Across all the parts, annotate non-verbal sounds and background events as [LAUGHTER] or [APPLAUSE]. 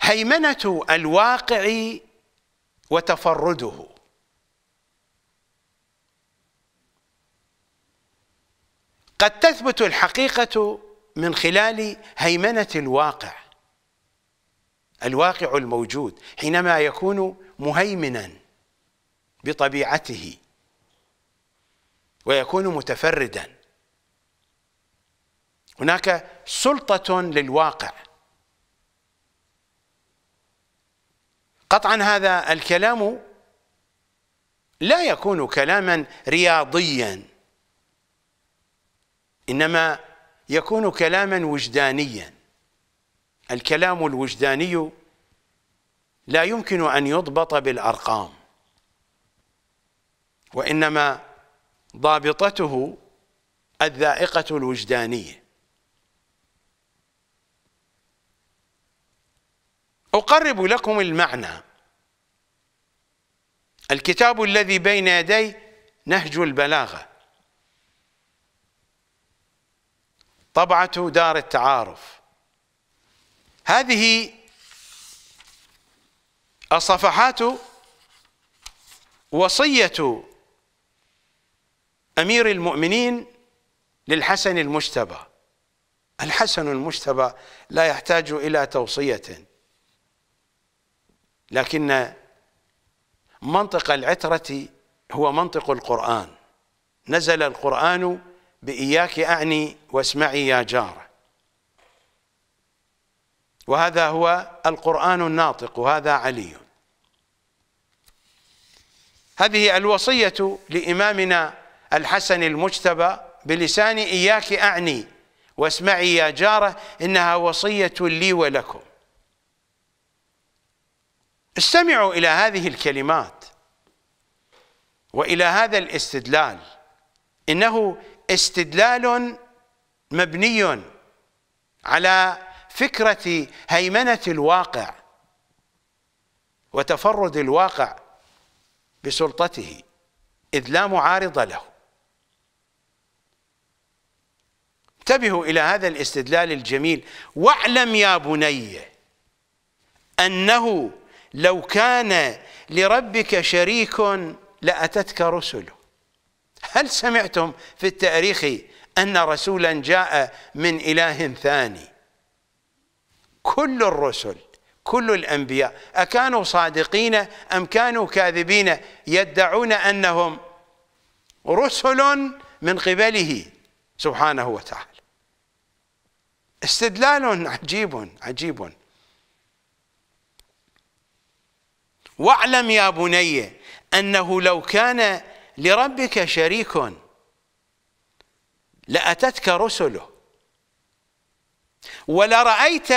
هيمنة الواقع وتفرده قد تثبت الحقيقة من خلال هيمنة الواقع الواقع الموجود حينما يكون مهيمنا بطبيعته ويكون متفردا هناك سلطة للواقع قطعا هذا الكلام لا يكون كلاما رياضيا إنما يكون كلاما وجدانيا الكلام الوجداني لا يمكن أن يضبط بالأرقام وإنما ضابطته الذائقة الوجدانية أقرب لكم المعنى الكتاب الذي بين يدي نهج البلاغة طبعة دار التعارف هذه الصفحات وصية أمير المؤمنين للحسن المجتبى الحسن المجتبى لا يحتاج إلى توصية لكن منطق العترة هو منطق القرآن نزل القرآن بإياك أعني واسمعي يا جار وهذا هو القرآن الناطق وهذا علي هذه الوصية لإمامنا الحسن المجتبى بلسان إياك أعني واسمعي يا جارة إنها وصية لي ولكم استمعوا إلى هذه الكلمات وإلى هذا الاستدلال إنه استدلال مبني على فكرة هيمنة الواقع وتفرد الواقع بسلطته إذ لا معارض له انتبهوا إلى هذا الاستدلال الجميل واعلم يا بني أنه لو كان لربك شريك لأتتك رسله هل سمعتم في التاريخ أن رسولا جاء من إله ثاني كل الرسل كل الأنبياء أكانوا صادقين أم كانوا كاذبين يدعون أنهم رسل من قبله سبحانه وتعالى استدلال عجيب عجيب واعلم يا بني أنه لو كان لربك شريك لأتتك رسله ولرأيت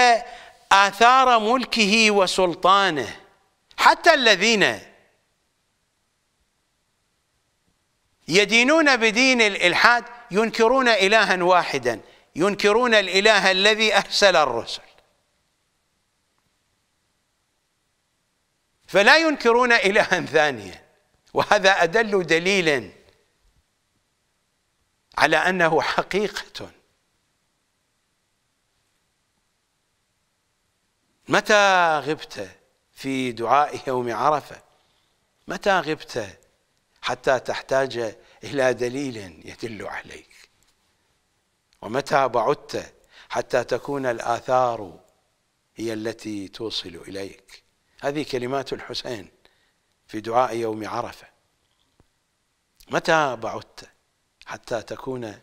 آثار ملكه وسلطانه حتى الذين يدينون بدين الإلحاد ينكرون إلها واحدا ينكرون الإله الذي أرسل الرسل فلا ينكرون إلها ثانيا وهذا أدل دليل على أنه حقيقة متى غبت في دعاء يوم عرفة متى غبت حتى تحتاج إلى دليل يدل عليك ومتى بعدت حتى تكون الآثار هي التي توصل إليك هذه كلمات الحسين في دعاء يوم عرفة متى بعدت حتى تكون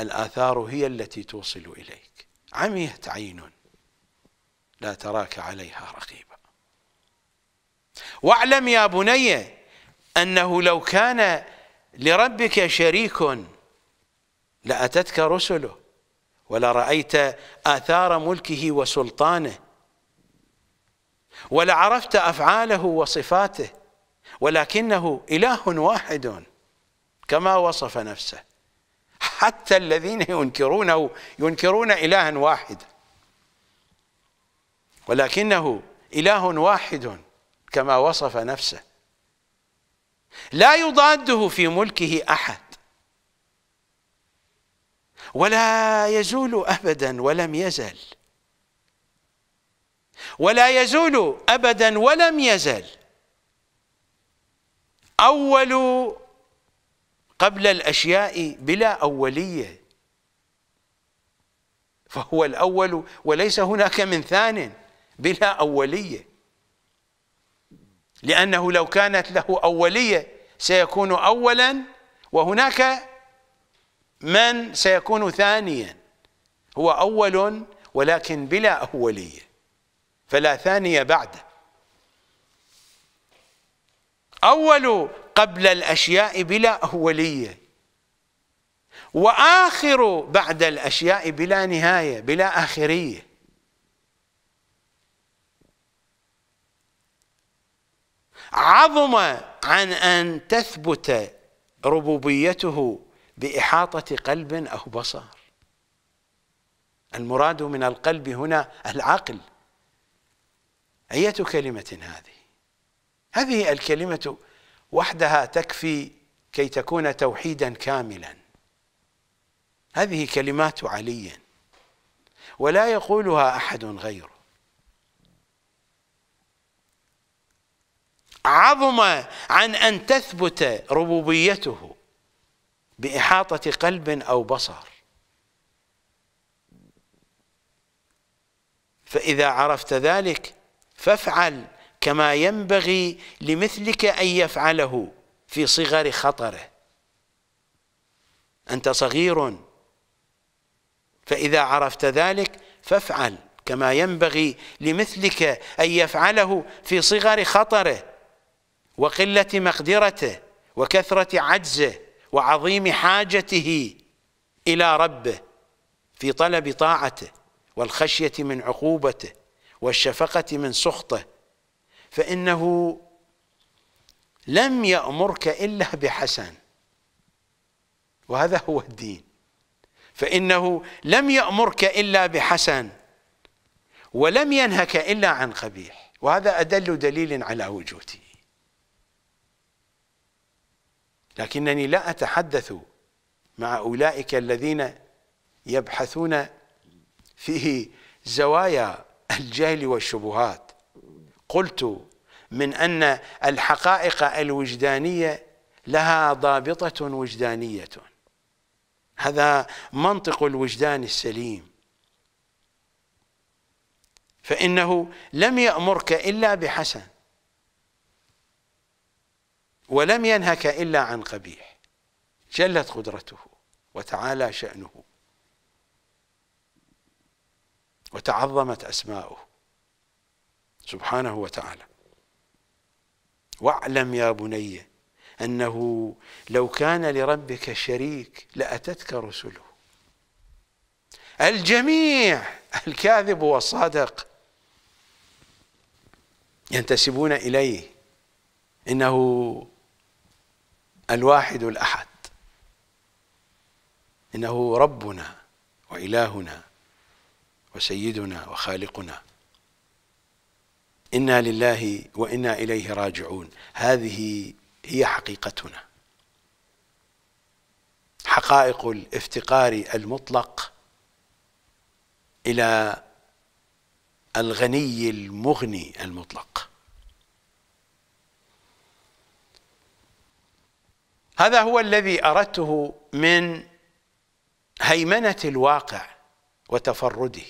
الآثار هي التي توصل إليك عميت عين لا تراك عليها رقيبا واعلم يا بني أنه لو كان لربك شريك لأتتك رسله ولرأيت آثار ملكه وسلطانه ولعرفت أفعاله وصفاته ولكنه إله واحد كما وصف نفسه حتى الذين ينكرونه ينكرون إلها واحدا ولكنه إله واحد كما وصف نفسه لا يضاده في ملكه أحد ولا يزول أبدا ولم يزل ولا يزول أبدا ولم يزل أول قبل الأشياء بلا أولية فهو الأول وليس هناك من ثان بلا أولية لأنه لو كانت له أولية سيكون أولا وهناك من سيكون ثانيا هو أول ولكن بلا أولية فلا ثاني بعده أول قبل الأشياء بلا أولية وآخر بعد الأشياء بلا نهاية بلا آخرية عظم عن أن تثبت ربوبيته بإحاطة قلب أو بصر المراد من القلب هنا العقل أية كلمة هذه هذه الكلمة وحدها تكفي كي تكون توحيدا كاملا هذه كلمات علي ولا يقولها أحد غيره عظم عن أن تثبت ربوبيته بإحاطة قلب أو بصر فإذا عرفت ذلك فافعل كما ينبغي لمثلك أن يفعله في صغر خطره أنت صغير فإذا عرفت ذلك فافعل كما ينبغي لمثلك أن يفعله في صغر خطره وقلة مقدرته وكثرة عجزه وعظيم حاجته إلى ربه في طلب طاعته والخشية من عقوبته والشفقة من سخطه فإنه لم يأمرك إلا بحسن وهذا هو الدين فإنه لم يأمرك إلا بحسن ولم ينهك إلا عن قبيح وهذا أدل دليل على وجوده لكنني لا أتحدث مع أولئك الذين يبحثون فيه زوايا الجهل والشبهات قلت من أن الحقائق الوجدانية لها ضابطة وجدانية هذا منطق الوجدان السليم فإنه لم يأمرك إلا بحسن ولم ينهك إلا عن قبيح جلت قدرته وتعالى شأنه وتعظمت أسماؤه سبحانه وتعالى واعلم يا بني أنه لو كان لربك شريك لأتتك رسله الجميع الكاذب والصادق ينتسبون إليه إنه الواحد الأحد إنه ربنا وإلهنا وسيدنا وخالقنا انا لله وانا اليه راجعون هذه هي حقيقتنا حقائق الافتقار المطلق الى الغني المغني المطلق هذا هو الذي اردته من هيمنه الواقع وتفرده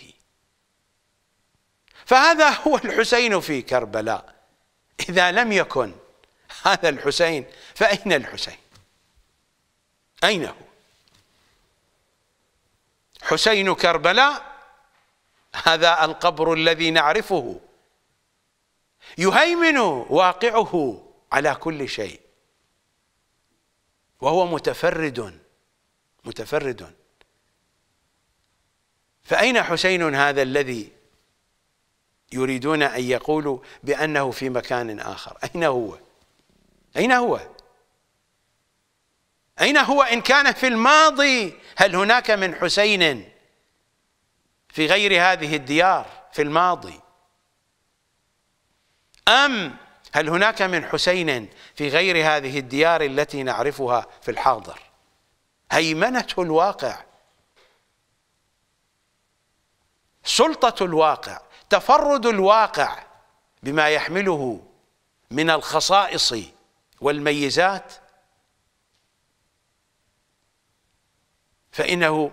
فهذا هو الحسين في كربلاء إذا لم يكن هذا الحسين فأين الحسين أين هو حسين كربلاء هذا القبر الذي نعرفه يهيمن واقعه على كل شيء وهو متفرد متفرد فأين حسين هذا الذي يريدون أن يقولوا بأنه في مكان آخر أين هو أين هو أين هو إن كان في الماضي هل هناك من حسين في غير هذه الديار في الماضي أم هل هناك من حسين في غير هذه الديار التي نعرفها في الحاضر هيمنة الواقع سلطة الواقع تفرد الواقع بما يحمله من الخصائص والميزات فإنه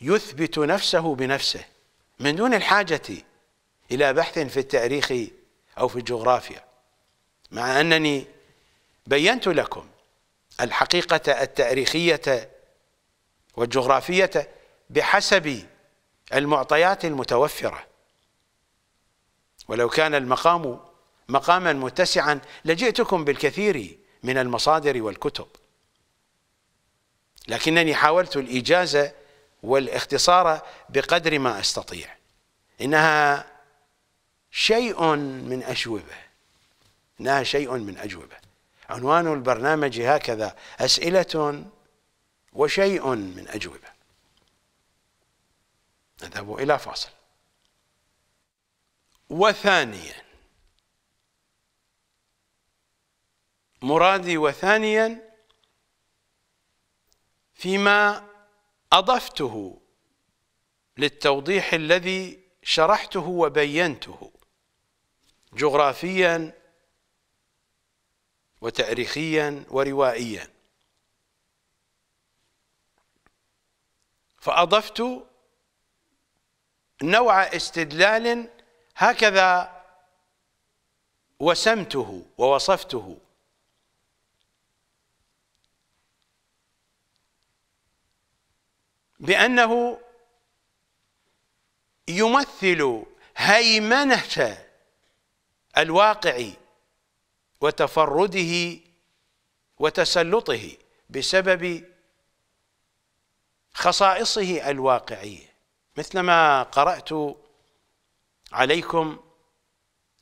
يثبت نفسه بنفسه من دون الحاجة إلى بحث في التاريخ أو في الجغرافيا مع أنني بينت لكم الحقيقة التاريخية والجغرافية بحسب المعطيات المتوفرة ولو كان المقام مقاما متسعا لجئتكم بالكثير من المصادر والكتب لكنني حاولت الإجازة والاختصار بقدر ما أستطيع إنها شيء من أجوبة إنها شيء من أجوبة عنوان البرنامج هكذا أسئلة وشيء من أجوبة نذهب إلى فاصل وثانيا مرادي وثانيا فيما أضفته للتوضيح الذي شرحته وبينته جغرافيا وتاريخيا وروائيا فأضفت نوع استدلال هكذا وسمته ووصفته بأنه يمثل هيمنة الواقع وتفرده وتسلطه بسبب خصائصه الواقعيه مثلما قرأت عليكم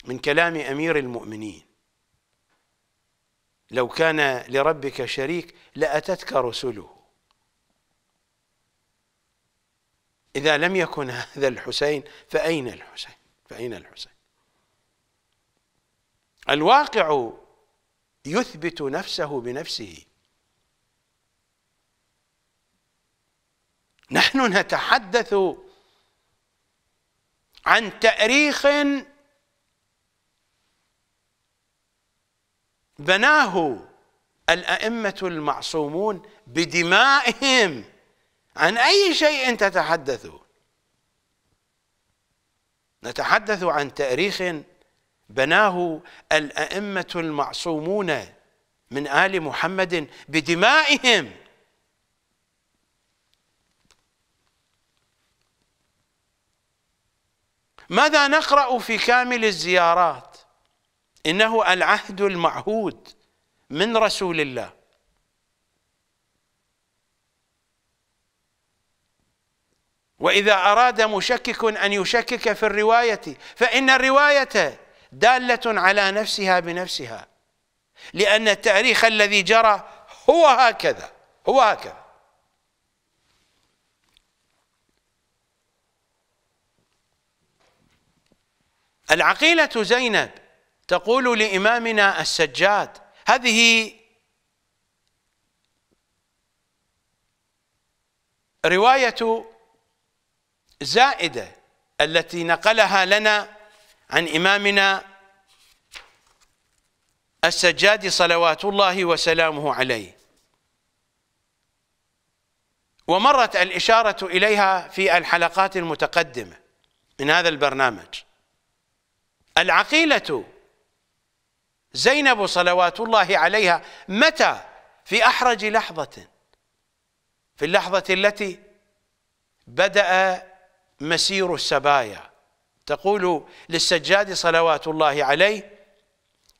من كلام أمير المؤمنين لو كان لربك شريك لأتتك رسله إذا لم يكن هذا الحسين فأين الحسين فأين الحسين الواقع يثبت نفسه بنفسه نحن نتحدث عن تاريخ بناه الائمه المعصومون بدمائهم عن اي شيء تتحدثون نتحدث عن تاريخ بناه الائمه المعصومون من ال محمد بدمائهم ماذا نقرأ في كامل الزيارات إنه العهد المعهود من رسول الله وإذا أراد مشكك أن يشكك في الرواية فإن الرواية دالة على نفسها بنفسها لأن التاريخ الذي جرى هو هكذا هو هكذا العقيلة زينب تقول لإمامنا السجاد هذه رواية زائدة التي نقلها لنا عن إمامنا السجاد صلوات الله وسلامه عليه ومرت الإشارة إليها في الحلقات المتقدمة من هذا البرنامج العقيلة زينب صلوات الله عليها متى في أحرج لحظة في اللحظة التي بدأ مسير السبايا تقول للسجاد صلوات الله عليه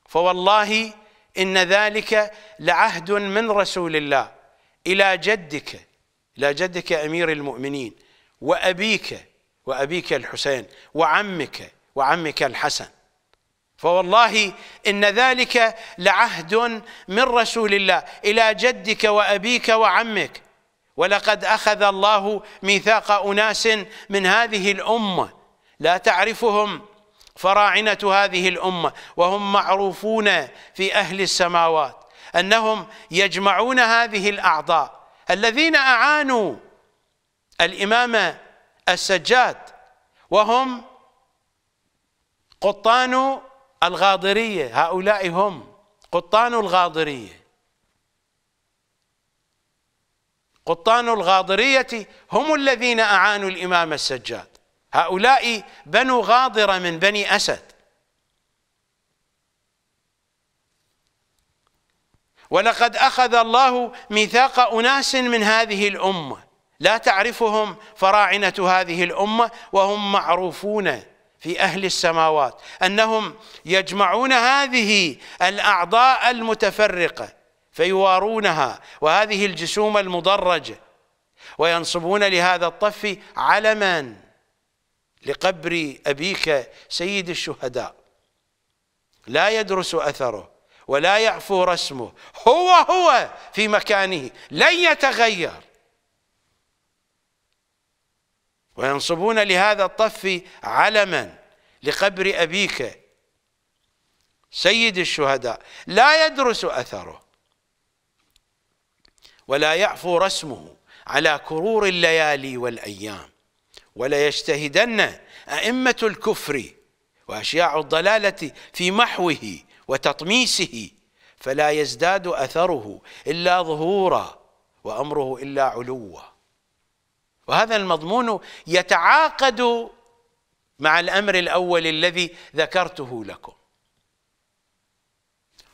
فوالله إن ذلك لعهد من رسول الله إلى جدك إلى جدك أمير المؤمنين وأبيك وأبيك الحسين وعمك وعمك الحسن فوالله ان ذلك لعهد من رسول الله الى جدك وابيك وعمك ولقد اخذ الله ميثاق اناس من هذه الامه لا تعرفهم فراعنه هذه الامه وهم معروفون في اهل السماوات انهم يجمعون هذه الاعضاء الذين اعانوا الامام السجاد وهم قطان الغاضرية هؤلاء هم قطان الغاضرية قطان الغاضرية هم الذين أعانوا الإمام السجاد هؤلاء بنو غاضرة من بني أسد ولقد أخذ الله ميثاق أناس من هذه الأمة لا تعرفهم فراعنة هذه الأمة وهم معروفون في أهل السماوات أنهم يجمعون هذه الأعضاء المتفرقة فيوارونها وهذه الجسوم المدرجة وينصبون لهذا الطف علما لقبر أبيك سيد الشهداء لا يدرس أثره ولا يعفو رسمه هو هو في مكانه لن يتغير وينصبون لهذا الطف علما لقبر أبيك سيد الشهداء لا يدرس أثره ولا يعفو رسمه على كرور الليالي والأيام وليجتهدن أئمة الكفر وأشياع الضلالة في محوه وتطميسه فلا يزداد أثره إلا ظهورا وأمره إلا علوا وهذا المضمون يتعاقد مع الأمر الأول الذي ذكرته لكم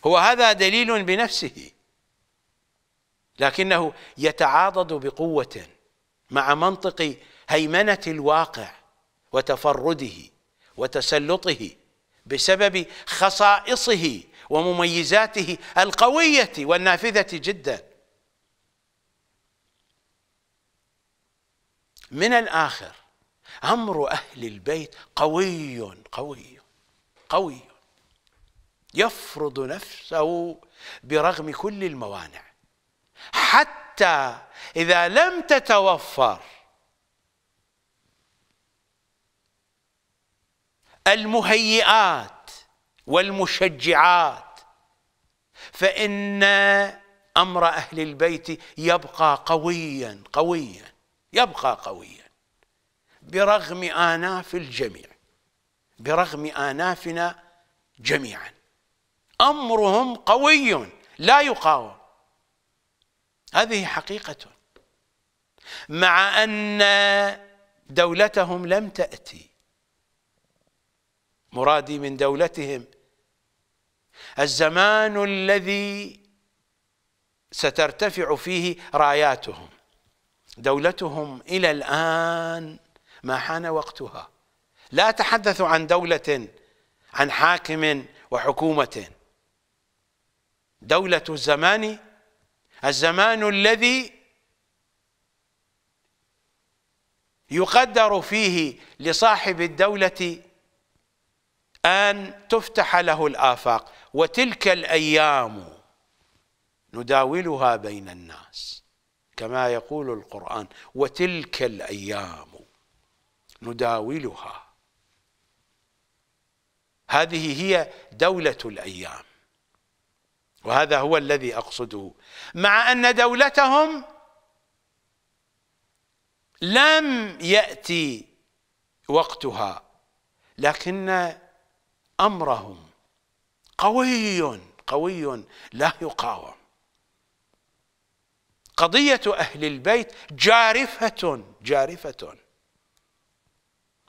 هو هذا دليل بنفسه لكنه يتعاضد بقوة مع منطق هيمنة الواقع وتفرده وتسلطه بسبب خصائصه ومميزاته القوية والنافذة جدا من الآخر أمر أهل البيت قوي قوي قوي يفرض نفسه برغم كل الموانع حتى إذا لم تتوفر المهيئات والمشجعات فإن أمر أهل البيت يبقى قويا قويا يبقى قويا برغم آناف الجميع برغم آنافنا جميعا أمرهم قوي لا يقاوم هذه حقيقة مع أن دولتهم لم تأتي مرادي من دولتهم الزمان الذي سترتفع فيه راياتهم دولتهم إلى الآن ما حان وقتها لا أتحدث عن دولة عن حاكم وحكومة دولة الزمان الزمان الذي يقدر فيه لصاحب الدولة أن تفتح له الآفاق وتلك الأيام نداولها بين الناس كما يقول القرآن وتلك الأيام نداولها هذه هي دولة الأيام وهذا هو الذي أقصده مع أن دولتهم لم يأتي وقتها لكن أمرهم قوي قوي لا يقاوم قضية أهل البيت جارفة جارفة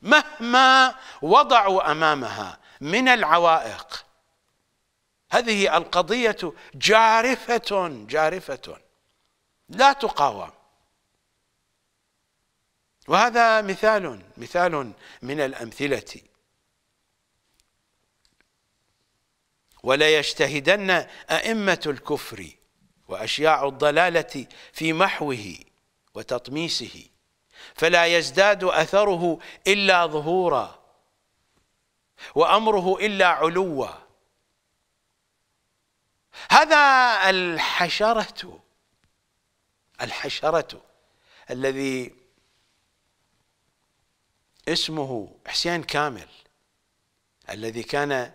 مهما وضعوا أمامها من العوائق هذه القضية جارفة جارفة لا تقاوم وهذا مثال مثال من الأمثلة وليجتهدن أئمة الكفر وأشياع الضلالة في محوه وتطميسه فلا يزداد أثره إلا ظهورا وأمره إلا علوا هذا الحشرة الحشرة الذي اسمه حسين كامل الذي كان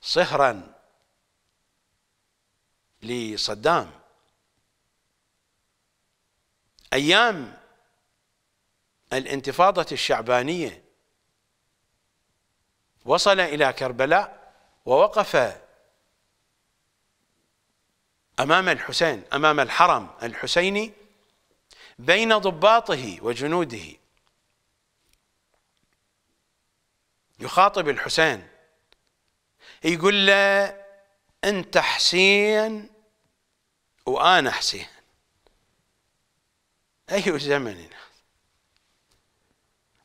صهرا لصدام أيام الانتفاضة الشعبانية وصل إلى كربلاء ووقف أمام الحسين أمام الحرم الحسيني بين ضباطه وجنوده يخاطب الحسين يقول له أنت حسين وأنا حسين أي أيوة، زمن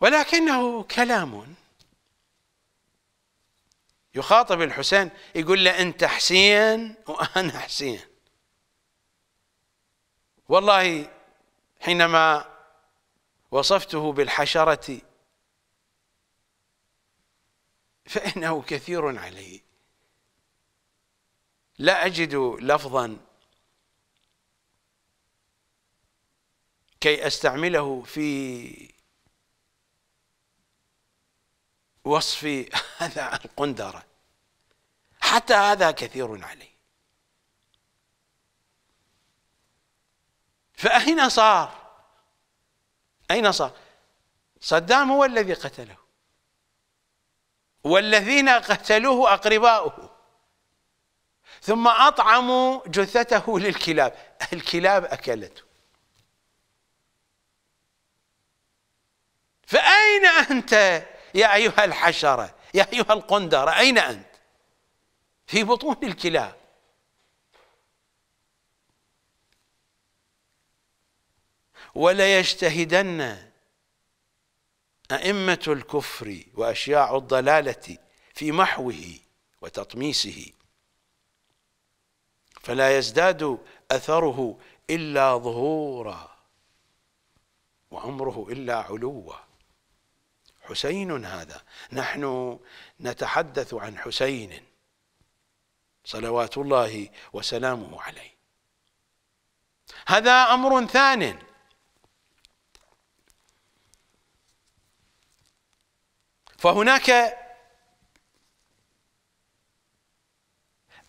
ولكنه كلام يخاطب الحسين يقول له أنت حسين وأنا حسين والله حينما وصفته بالحشرة فإنه كثير علي لا أجد لفظا كي استعمله في وصف [LAUGHS] هذا القندرة حتى هذا كثير علي فأين صار أين صار صدام هو الذي قتله والذين قتلوه أقرباؤه ثم أطعموا جثته للكلاب الكلاب أكلته فأين أنت يا أيها الحشرة يا أيها القندرة أين أنت في بطون الكلاب وليجتهدن أئمة الكفر وأشياع الضلالة في محوه وتطميسه فلا يزداد أثره إلا ظهورا وعمره إلا علوا حسين هذا نحن نتحدث عن حسين صلوات الله وسلامه عليه هذا أمر ثان فهناك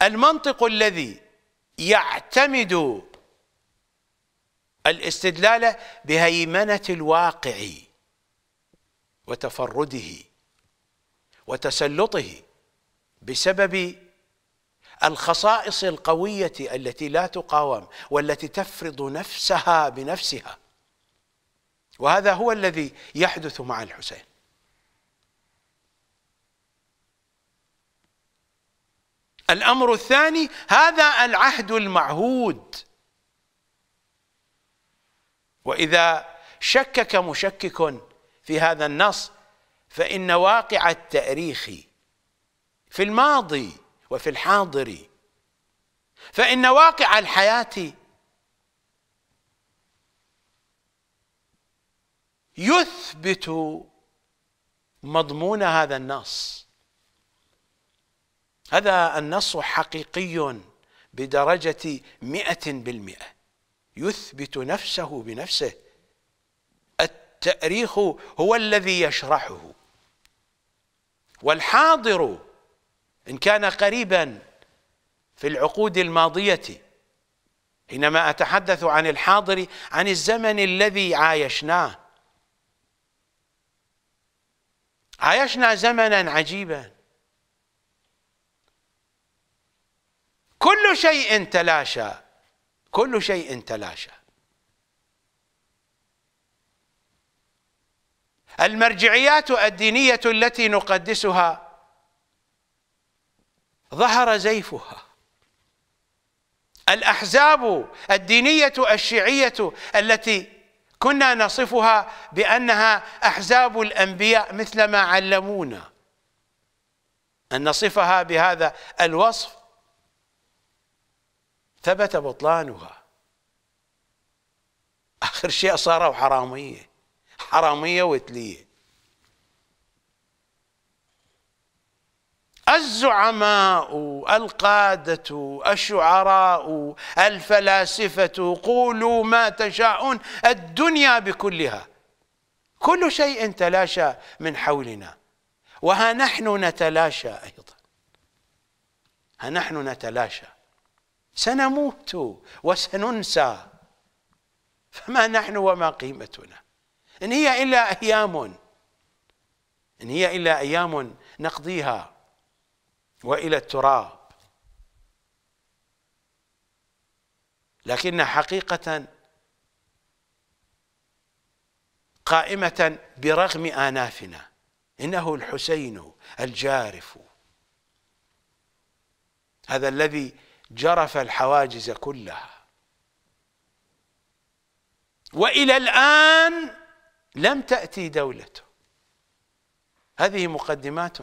المنطق الذي يعتمد الاستدلال بهيمنة الواقع وتفرده وتسلطه بسبب الخصائص القويه التي لا تقاوم والتي تفرض نفسها بنفسها وهذا هو الذي يحدث مع الحسين الامر الثاني هذا العهد المعهود واذا شكك مشكك في هذا النص فإن واقع التاريخ في الماضي وفي الحاضر فإن واقع الحياة يثبت مضمون هذا النص هذا النص حقيقي بدرجة مئة بالمئة يثبت نفسه بنفسه التاريخ هو الذي يشرحه والحاضر إن كان قريبا في العقود الماضية حينما أتحدث عن الحاضر عن الزمن الذي عايشناه عايشنا زمنا عجيبا كل شيء تلاشى كل شيء تلاشى المرجعيات الدينية التي نقدسها ظهر زيفها الأحزاب الدينية الشيعية التي كنا نصفها بأنها أحزاب الأنبياء مثل ما علمونا أن نصفها بهذا الوصف ثبت بطلانها آخر شيء صاروا حرامية حرامية وتلية الزعماء القادة الشعراء الفلاسفة قولوا ما تشاءون الدنيا بكلها كل شيء تلاشى من حولنا وها نحن نتلاشى أيضا ها نحن نتلاشى سنموت وسننسى فما نحن وما قيمتنا إن هي إلا أيام إن هي إلا أيام نقضيها وإلى التراب لكن حقيقة قائمة برغم آنافنا إنه الحسين الجارف هذا الذي جرف الحواجز كلها وإلى الآن لم تأتي دولته هذه مقدمات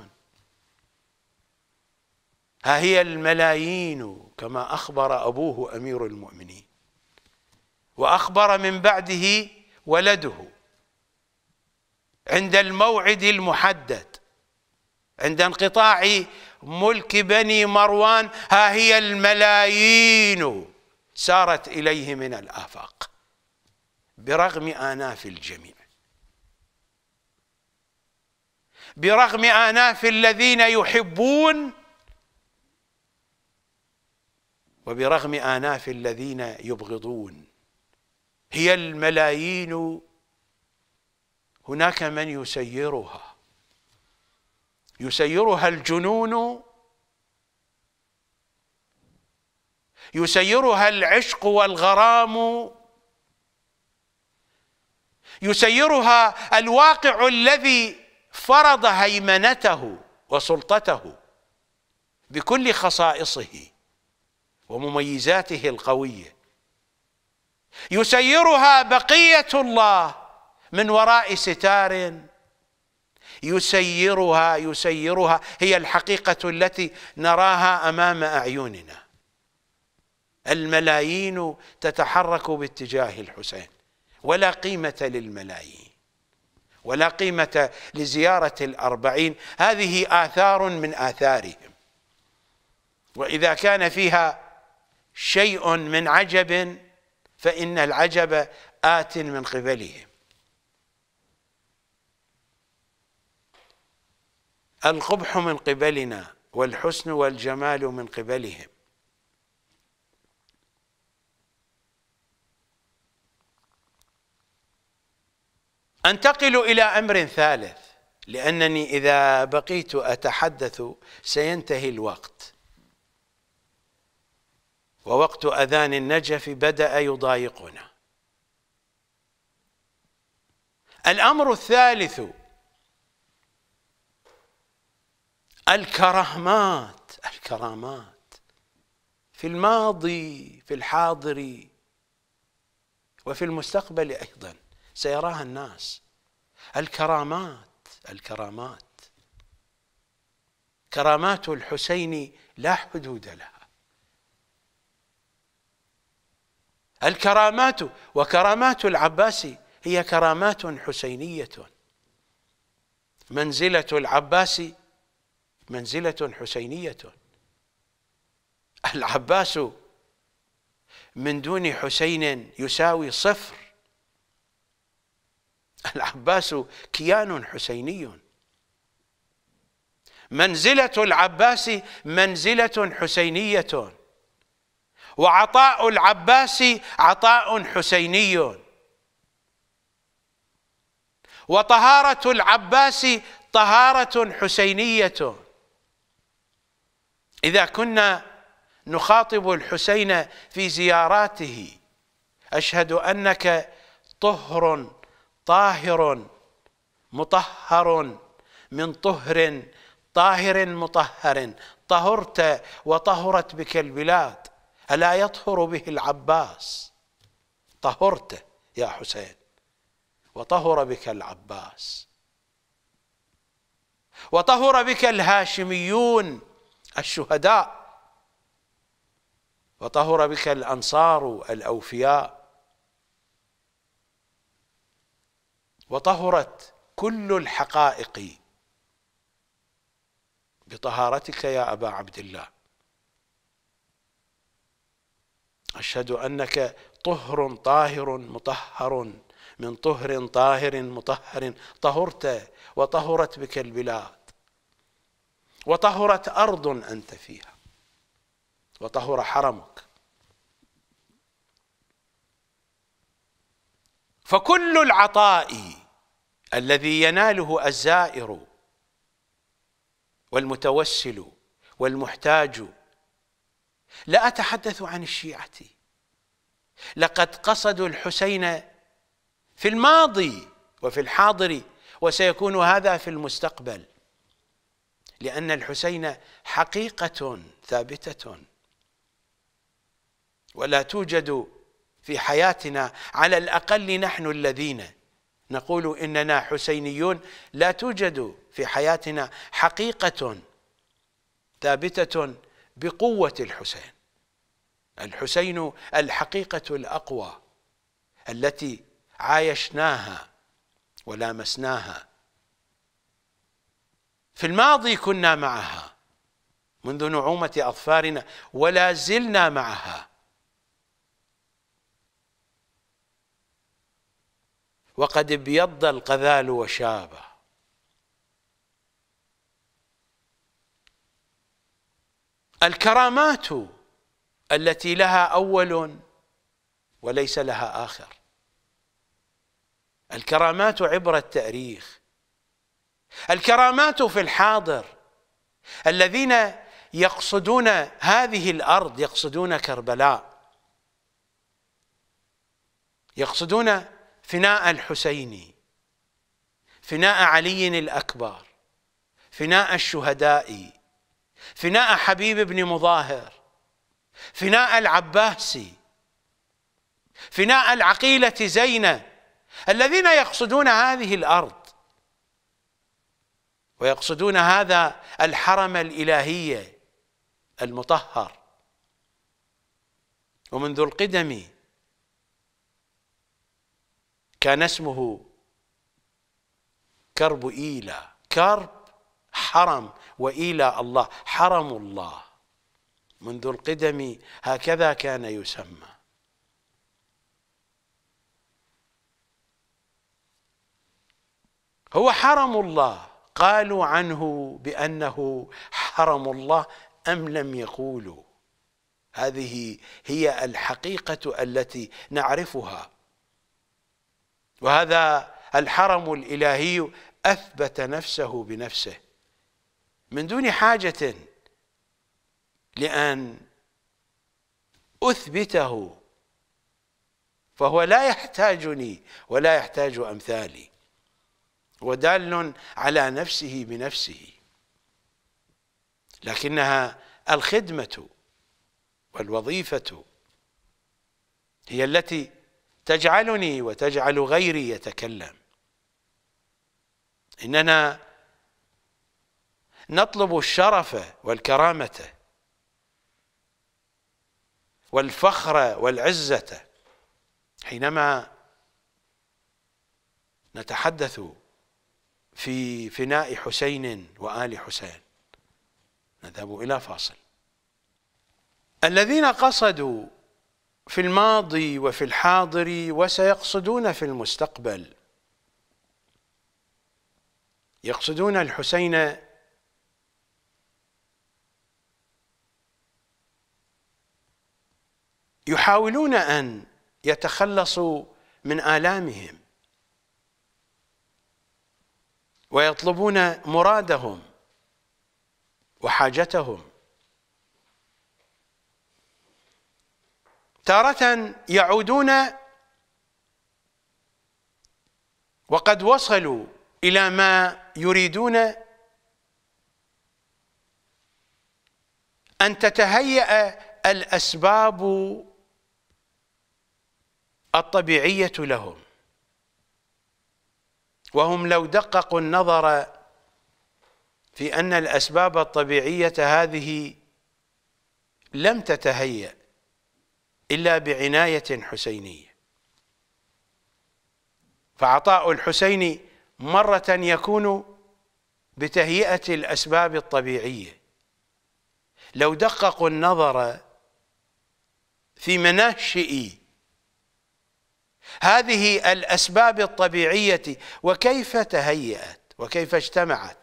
ها هي الملايين كما أخبر أبوه أمير المؤمنين وأخبر من بعده ولده عند الموعد المحدد عند انقطاع ملك بني مروان ها هي الملايين سارت إليه من الآفاق برغم آناف الجميع برغم اناف الذين يحبون وبرغم اناف الذين يبغضون هي الملايين هناك من يسيرها يسيرها الجنون يسيرها العشق والغرام يسيرها الواقع الذي فرض هيمنته وسلطته بكل خصائصه ومميزاته القويه يسيرها بقيه الله من وراء ستار يسيرها يسيرها هي الحقيقه التي نراها امام اعيننا الملايين تتحرك باتجاه الحسين ولا قيمه للملايين ولا قيمة لزيارة الأربعين هذه آثار من آثارهم وإذا كان فيها شيء من عجب فإن العجب آت من قبلهم القبح من قبلنا والحسن والجمال من قبلهم أنتقل إلى أمر ثالث لأنني إذا بقيت أتحدث سينتهي الوقت ووقت أذان النجف بدأ يضايقنا الأمر الثالث الكرامات الكرامات في الماضي في الحاضر وفي المستقبل أيضاً سيراها الناس الكرامات الكرامات كرامات الحسين لا حدود لها الكرامات وكرامات العباس هي كرامات حسينية منزلة العباس منزلة حسينية العباس من دون حسين يساوي صفر [LAUGHS] العباس كيان حسيني منزلة العباس منزلة حسينية وعطاء العباس عطاء حسيني وطهارة العباس طهارة حسينية إذا كنا نخاطب الحسين في زياراته أشهد أنك طهر طاهر مطهر من طهر طاهر مطهر طهرت وطهرت بك البلاد ألا يطهر به العباس طهرت يا حسين وطهر بك العباس وطهر بك الهاشميون الشهداء وطهر بك الأنصار الأوفياء وطهرت كل الحقائق بطهارتك يا ابا عبد الله اشهد انك طهر طاهر مطهر من طهر طاهر مطهر طهرت وطهرت بك البلاد وطهرت ارض انت فيها وطهر حرمك فكل العطاء الذي يناله الزائر والمتوسل والمحتاج لا أتحدث عن الشيعة لقد قصدوا الحسين في الماضي وفي الحاضر وسيكون هذا في المستقبل لأن الحسين حقيقة ثابتة ولا توجد في حياتنا على الأقل نحن الذين نقول إننا حسينيون لا توجد في حياتنا حقيقة ثابتة بقوة الحسين الحسين الحقيقة الأقوى التي عايشناها ولامسناها في الماضي كنا معها منذ نعومة أظفارنا ولا زلنا معها وقد ابيض القذال وشابه الكرامات التي لها أول وليس لها آخر الكرامات عبر التاريخ الكرامات في الحاضر الذين يقصدون هذه الأرض يقصدون كربلاء يقصدون فناء الحسيني فناء علي الأكبر فناء الشهداء فناء حبيب بن مظاهر فناء العباسي فناء العقيلة زينب الذين يقصدون هذه الأرض ويقصدون هذا الحرم الإلهي المطهر ومنذ القدم كان اسمه كرب إيلا كرب حرم وإيلا الله حرم الله منذ القدم هكذا كان يسمى هو حرم الله قالوا عنه بأنه حرم الله أم لم يقولوا هذه هي الحقيقة التي نعرفها وهذا الحرم الإلهي أثبت نفسه بنفسه من دون حاجة لأن أثبته فهو لا يحتاجني ولا يحتاج أمثالي ودال على نفسه بنفسه لكنها الخدمة والوظيفة هي التي تجعلني وتجعل غيري يتكلم اننا نطلب الشرف والكرامه والفخر والعزه حينما نتحدث في فناء حسين وال حسين نذهب الى فاصل الذين قصدوا في الماضي وفي الحاضر وسيقصدون في المستقبل يقصدون الحسين يحاولون أن يتخلصوا من آلامهم ويطلبون مرادهم وحاجتهم تارة يعودون وقد وصلوا إلى ما يريدون أن تتهيأ الأسباب الطبيعية لهم وهم لو دققوا النظر في أن الأسباب الطبيعية هذه لم تتهيأ إلا بعناية حسينية فعطاء الحسين مرة يكون بتهيئة الأسباب الطبيعية لو دققوا النظر في مناشئ هذه الأسباب الطبيعية وكيف تهيأت وكيف اجتمعت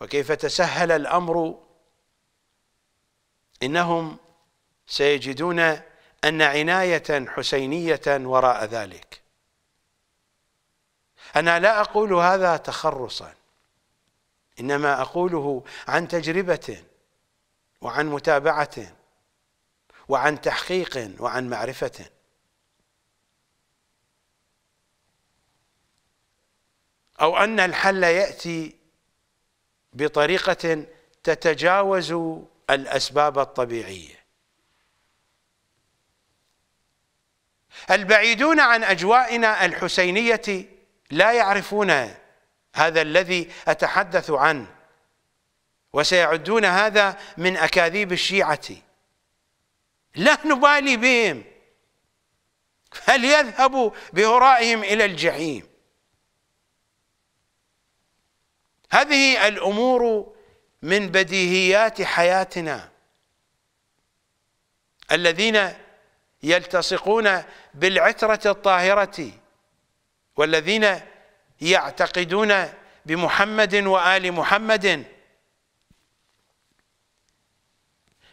وكيف تسهل الأمر إنهم سيجدون أن عناية حسينية وراء ذلك أنا لا أقول هذا تخرصا إنما أقوله عن تجربة وعن متابعة وعن تحقيق وعن معرفة أو أن الحل يأتي بطريقة تتجاوز الأسباب الطبيعية البعيدون عن أجوائنا الحسينية لا يعرفون هذا الذي أتحدث عنه وسيعدون هذا من أكاذيب الشيعة لا نبالي بهم فليذهبوا بهرائهم إلى الجحيم هذه الأمور من بديهيات حياتنا الذين يلتصقون بالعترة الطاهرة والذين يعتقدون بمحمد وآل محمد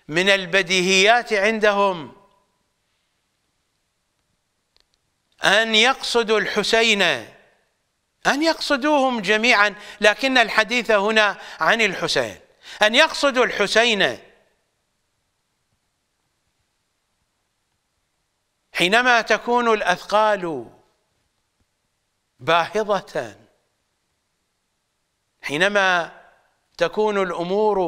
من البديهيات عندهم أن يقصدوا الحسين أن يقصدوهم جميعا لكن الحديث هنا عن الحسين أن يقصدوا الحسين حينما تكون الأثقال باهظة حينما تكون الأمور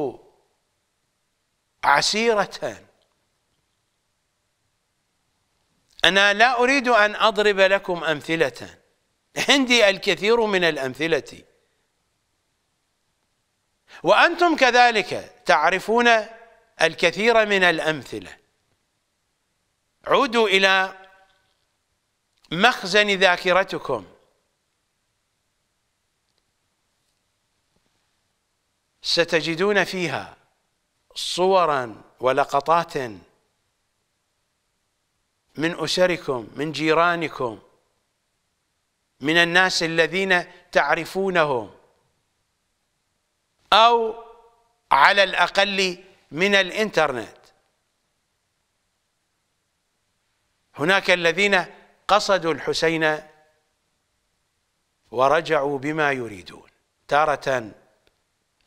عسيرة أنا لا أريد أن أضرب لكم أمثلة عندي الكثير من الأمثلة وأنتم كذلك تعرفون الكثير من الأمثلة عودوا إلى مخزن ذاكرتكم ستجدون فيها صورا ولقطات من أسركم من جيرانكم من الناس الذين تعرفونهم أو على الأقل من الإنترنت هناك الذين قصدوا الحسين ورجعوا بما يريدون تارة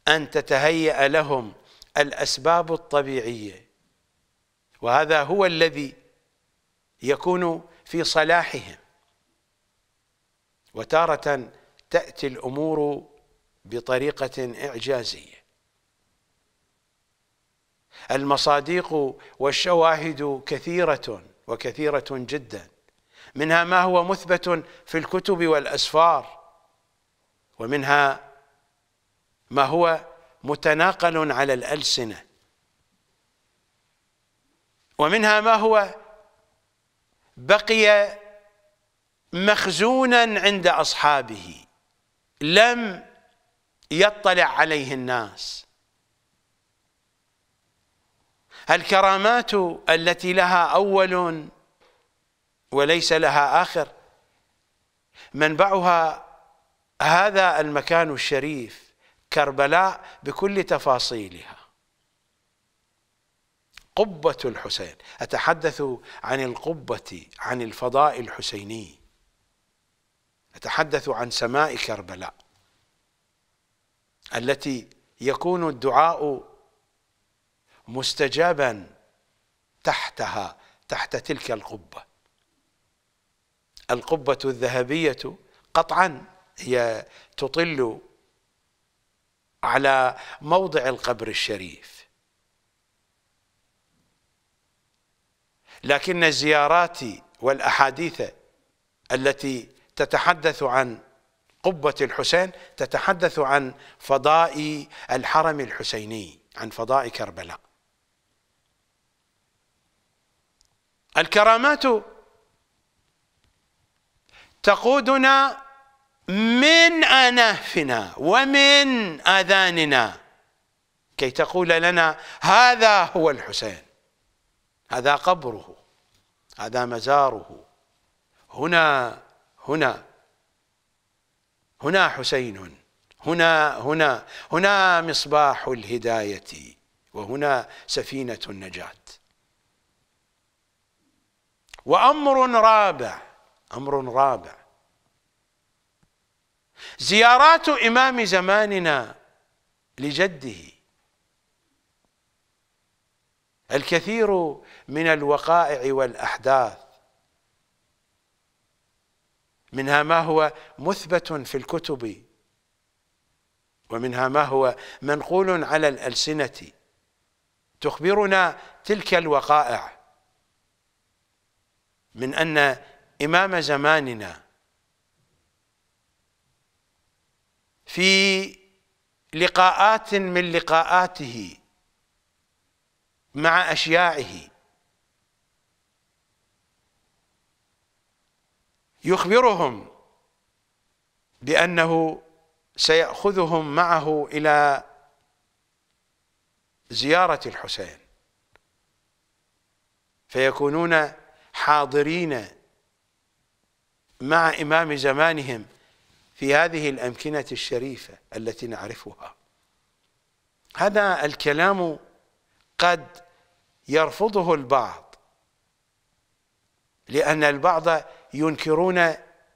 أن تتهيأ لهم الأسباب الطبيعية وهذا هو الذي يكون في صلاحهم وتارة تأتي الأمور بطريقة إعجازية المصادق والشواهد كثيرة وكثيرة جدا منها ما هو مثبت في الكتب والأسفار ومنها ما هو متناقل على الألسنة ومنها ما هو بقي مخزونا عند أصحابه لم يطلع عليه الناس الكرامات التي لها أول وليس لها آخر منبعها هذا المكان الشريف كربلاء بكل تفاصيلها قبة الحسين أتحدث عن القبة عن الفضاء الحسيني أتحدث عن سماء كربلاء التي يكون الدعاء مستجابا تحتها تحت تلك القبه القبه الذهبيه قطعا هي تطل على موضع القبر الشريف لكن الزيارات والاحاديث التي تتحدث عن قبه الحسين تتحدث عن فضاء الحرم الحسيني عن فضاء كربلاء الكرامات تقودنا من أنافنا ومن آذاننا كي تقول لنا هذا هو الحسين هذا قبره هذا مزاره هنا هنا هنا حسين هنا هنا هنا مصباح الهداية وهنا سفينة النجاة وأمر رابع أمر رابع زيارات إمام زماننا لجده الكثير من الوقائع والأحداث منها ما هو مثبت في الكتب ومنها ما هو منقول على الألسنة تخبرنا تلك الوقائع من أن إمام زماننا في لقاءات من لقاءاته مع أشياعه يخبرهم بأنه سيأخذهم معه إلى زيارة الحسين فيكونون حاضرين مع إمام زمانهم في هذه الأمكنة الشريفة التي نعرفها هذا الكلام قد يرفضه البعض لأن البعض ينكرون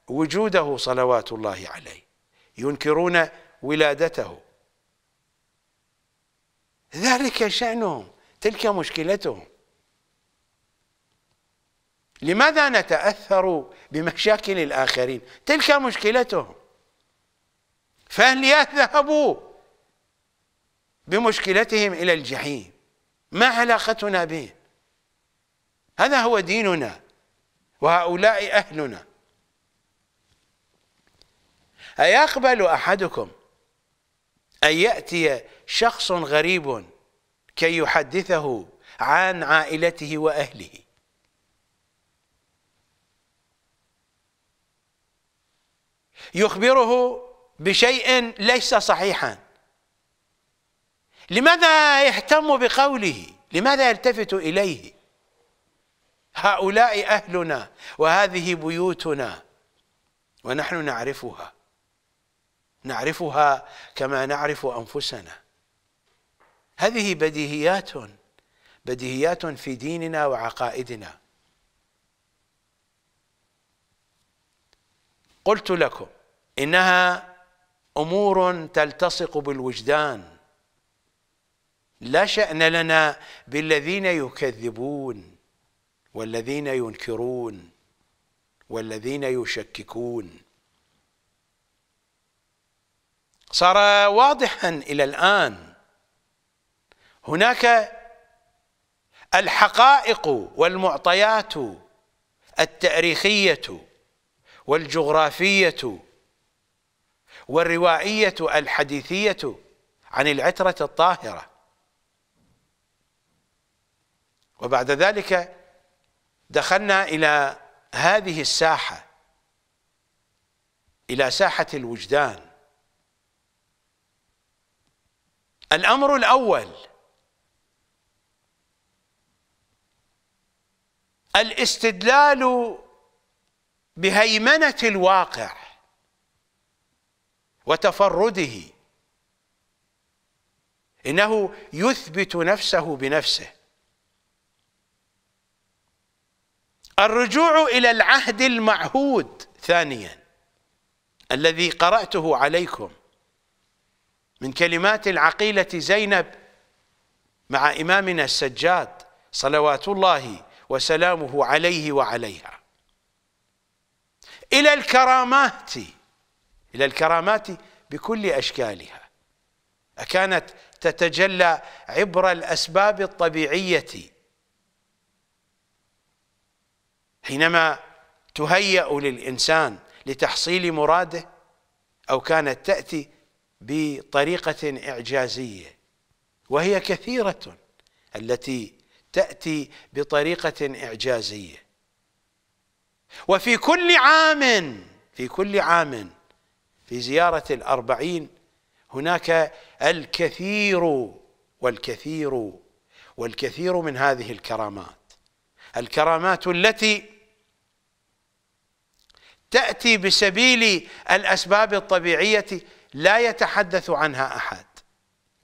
وجوده صلوات الله عليه ينكرون ولادته ذلك شأنهم تلك مشكلتهم لماذا نتأثر بمشاكل الآخرين تلك مشكلتهم فهل يذهبوا بمشكلتهم إلى الجحيم ما علاقتنا به هذا هو ديننا وهؤلاء أهلنا أيقبل أحدكم أن يأتي شخص غريب كي يحدثه عن عائلته وأهله يخبره بشيء ليس صحيحا لماذا يهتم بقوله لماذا يلتفت إليه هؤلاء أهلنا وهذه بيوتنا ونحن نعرفها نعرفها كما نعرف أنفسنا هذه بديهيات بديهيات في ديننا وعقائدنا قلت لكم انها امور تلتصق بالوجدان لا شان لنا بالذين يكذبون والذين ينكرون والذين يشككون صار واضحا الى الان هناك الحقائق والمعطيات التاريخيه والجغرافيه والروائية الحديثية عن العترة الطاهرة وبعد ذلك دخلنا إلى هذه الساحة إلى ساحة الوجدان الأمر الأول الاستدلال بهيمنة الواقع وتفرده انه يثبت نفسه بنفسه الرجوع الى العهد المعهود ثانيا الذي قراته عليكم من كلمات العقيله زينب مع امامنا السجاد صلوات الله وسلامه عليه وعليها الى الكرامات إلى الكرامات بكل أشكالها أكانت تتجلى عبر الأسباب الطبيعية حينما تهيأ للإنسان لتحصيل مراده أو كانت تأتي بطريقة إعجازية وهي كثيرة التي تأتي بطريقة إعجازية وفي كل عام في كل عام في زيارة الأربعين هناك الكثير والكثير والكثير من هذه الكرامات الكرامات التي تأتي بسبيل الأسباب الطبيعية لا يتحدث عنها أحد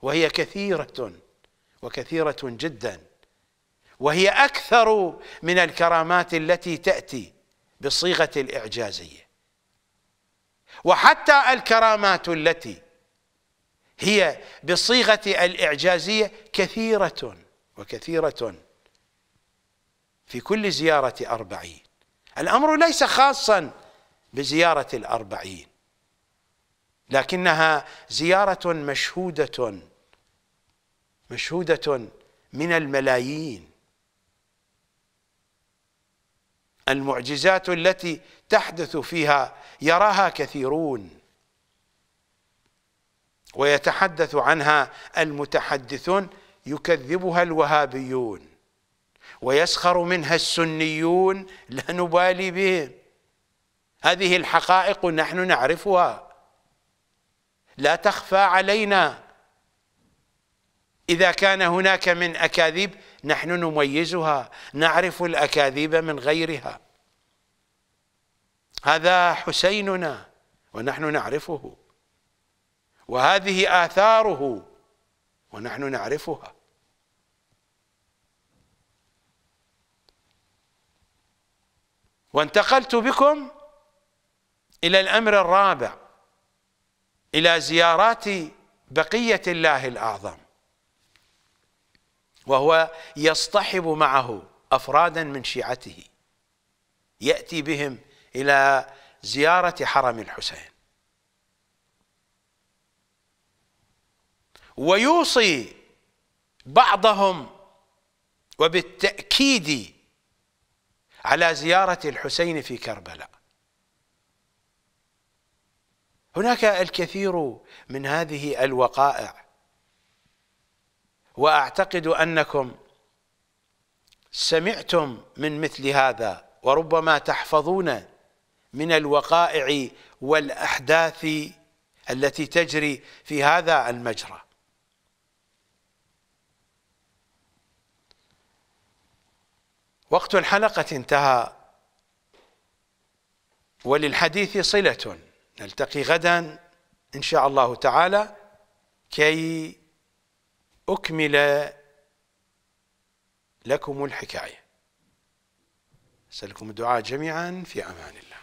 وهي كثيرة وكثيرة جدا وهي أكثر من الكرامات التي تأتي بالصيغة الإعجازية وحتى الكرامات التي هي بصيغة الإعجازية كثيرة وكثيرة في كل زيارة أربعين الأمر ليس خاصا بزيارة الأربعين لكنها زيارة مشهودة مشهودة من الملايين المعجزات التي تحدث فيها يراها كثيرون ويتحدث عنها المتحدثون يكذبها الوهابيون ويسخر منها السنيون لا نبالي بهم هذه الحقائق نحن نعرفها لا تخفى علينا إذا كان هناك من أكاذيب نحن نميزها نعرف الأكاذيب من غيرها هذا حسيننا ونحن نعرفه وهذه آثاره ونحن نعرفها وانتقلت بكم إلى الأمر الرابع إلى زيارات بقية الله الأعظم وهو يصطحب معه أفرادا من شيعته يأتي بهم إلى زيارة حرم الحسين ويوصي بعضهم وبالتأكيد على زيارة الحسين في كربلاء هناك الكثير من هذه الوقائع وأعتقد أنكم سمعتم من مثل هذا وربما تحفظون من الوقائع والأحداث التي تجري في هذا المجرى وقت الحلقة انتهى وللحديث صلة نلتقي غدا إن شاء الله تعالى كي أكمل لكم الحكاية أسألكم الدعاء جميعا في أمان الله